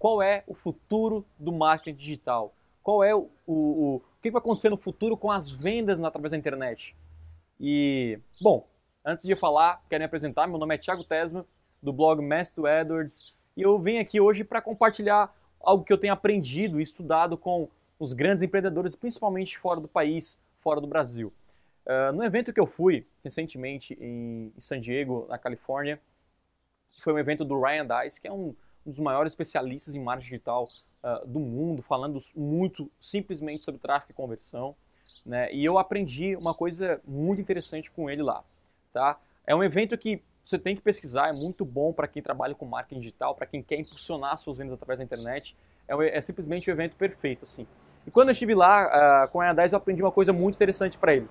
qual é o futuro do marketing digital, qual é o, o, o que vai acontecer no futuro com as vendas através da internet. E, bom, antes de falar, quero me apresentar. Meu nome é Thiago Tesma, do blog Mestre Edwards, e eu vim aqui hoje para compartilhar algo que eu tenho aprendido e estudado com os grandes empreendedores, principalmente fora do país, fora do Brasil. Uh, no evento que eu fui recentemente em San Diego, na Califórnia, foi um evento do Ryan Dice, que é um um dos maiores especialistas em marketing digital uh, do mundo, falando muito simplesmente sobre tráfego e conversão. Né? E eu aprendi uma coisa muito interessante com ele lá. Tá? É um evento que você tem que pesquisar, é muito bom para quem trabalha com marketing digital, para quem quer impulsionar suas vendas através da internet. É, um, é simplesmente o um evento perfeito. Assim. E quando eu estive lá uh, com a 10 eu aprendi uma coisa muito interessante para ele.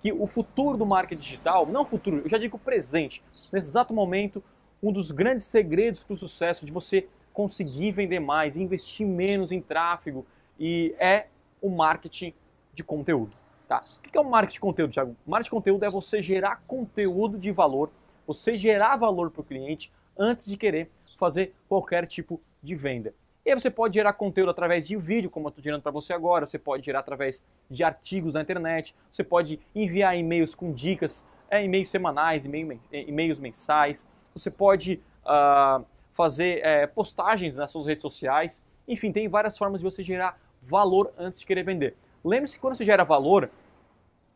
Que o futuro do marketing digital, não futuro, eu já digo presente, nesse exato momento, um dos grandes segredos para o sucesso de você conseguir vender mais, investir menos em tráfego e é o marketing de conteúdo. Tá? O que é o marketing de conteúdo, Thiago? Marketing de conteúdo é você gerar conteúdo de valor, você gerar valor para o cliente antes de querer fazer qualquer tipo de venda. E aí você pode gerar conteúdo através de vídeo, como eu estou gerando para você agora, você pode gerar através de artigos na internet, você pode enviar e-mails com dicas, é, e-mails semanais, e-mails mensais, você pode uh, fazer é, postagens nas suas redes sociais. Enfim, tem várias formas de você gerar valor antes de querer vender. Lembre-se que quando você gera valor,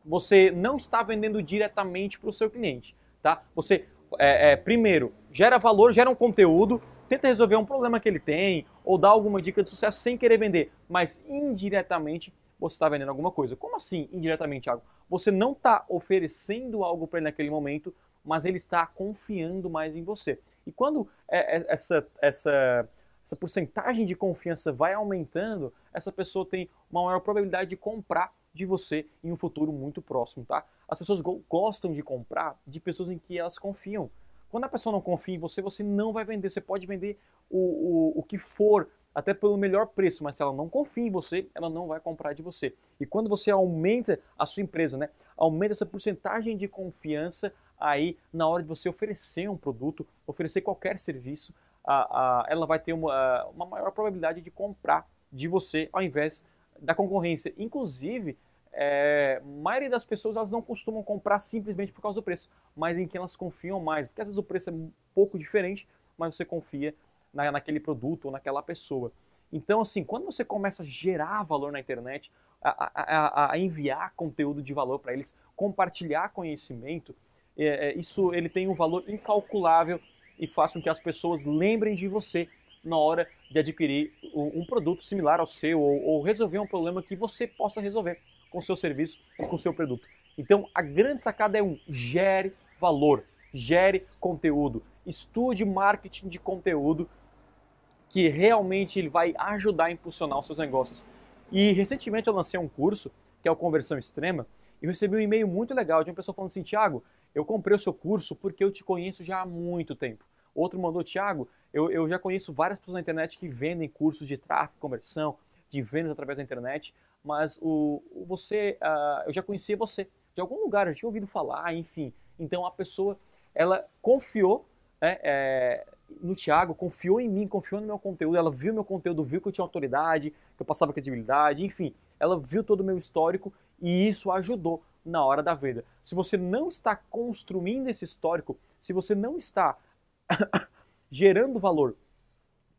você não está vendendo diretamente para o seu cliente, tá? Você, é, é, primeiro, gera valor, gera um conteúdo, tenta resolver um problema que ele tem ou dá alguma dica de sucesso sem querer vender, mas indiretamente você está vendendo alguma coisa. Como assim indiretamente, algo? Você não está oferecendo algo para ele naquele momento, mas ele está confiando mais em você. E quando é, é, essa, essa, essa porcentagem de confiança vai aumentando, essa pessoa tem uma maior probabilidade de comprar de você em um futuro muito próximo, tá? As pessoas gostam de comprar de pessoas em que elas confiam. Quando a pessoa não confia em você, você não vai vender. Você pode vender o, o, o que for, até pelo melhor preço, mas se ela não confia em você, ela não vai comprar de você. E quando você aumenta a sua empresa, né? Aumenta essa porcentagem de confiança, aí na hora de você oferecer um produto, oferecer qualquer serviço, a, a, ela vai ter uma, uma maior probabilidade de comprar de você ao invés da concorrência. Inclusive, é, a maioria das pessoas elas não costumam comprar simplesmente por causa do preço, mas em quem elas confiam mais, porque às vezes o preço é um pouco diferente, mas você confia na, naquele produto ou naquela pessoa. Então, assim, quando você começa a gerar valor na internet, a, a, a enviar conteúdo de valor para eles, compartilhar conhecimento, é, é, isso ele tem um valor incalculável e faz com que as pessoas lembrem de você na hora de adquirir um produto similar ao seu ou, ou resolver um problema que você possa resolver com seu serviço e com seu produto. Então, a grande sacada é um gere valor, gere conteúdo, estude marketing de conteúdo que realmente ele vai ajudar a impulsionar os seus negócios. E recentemente eu lancei um curso que é o Conversão Extrema, eu recebi um e-mail muito legal de uma pessoa falando assim: Tiago, eu comprei o seu curso porque eu te conheço já há muito tempo. Outro mandou: Tiago, eu, eu já conheço várias pessoas na internet que vendem cursos de tráfego, conversão, de vendas através da internet, mas o, o você, uh, eu já conhecia você de algum lugar, eu já tinha ouvido falar, enfim. Então a pessoa, ela confiou, né, é, no Thiago, confiou em mim, confiou no meu conteúdo, ela viu meu conteúdo, viu que eu tinha autoridade, que eu passava credibilidade, enfim, ela viu todo o meu histórico e isso ajudou na hora da venda. Se você não está construindo esse histórico, se você não está gerando valor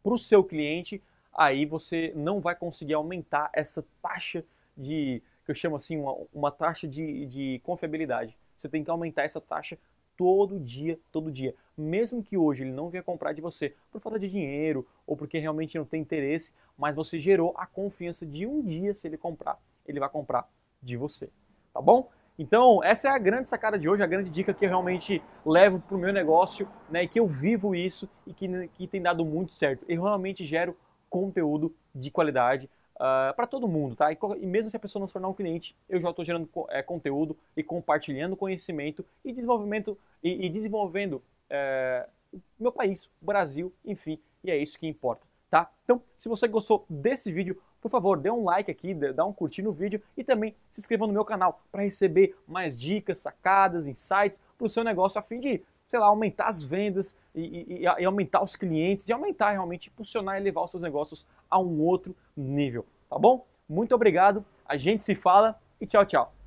para o seu cliente, aí você não vai conseguir aumentar essa taxa de, que eu chamo assim, uma, uma taxa de, de confiabilidade. Você tem que aumentar essa taxa todo dia, todo dia. Mesmo que hoje ele não venha comprar de você por falta de dinheiro ou porque realmente não tem interesse, mas você gerou a confiança de um dia se ele comprar, ele vai comprar de você, tá bom? Então, essa é a grande sacada de hoje, a grande dica que eu realmente levo para o meu negócio, né, e que eu vivo isso e que, que tem dado muito certo. Eu realmente gero conteúdo de qualidade uh, ah, para todo mundo, tá? E, e, mesmo se a pessoa não se tornar um cliente, eu já estou gerando co é, conteúdo e compartilhando conhecimento e desenvolvimento e, e desenvolvendo é, meu país, Brasil, enfim, e é isso que importa, tá? Então, se você gostou desse vídeo, por favor, dê um like aqui, dá um curtir no vídeo e também se inscreva no meu canal para receber mais dicas, sacadas, insights para o seu negócio a fim de, sei lá, aumentar as vendas, e, e, e aumentar os clientes e aumentar realmente, impulsionar e levar os seus negócios a um outro nível, tá bom? Muito obrigado, a gente se fala e tchau, tchau.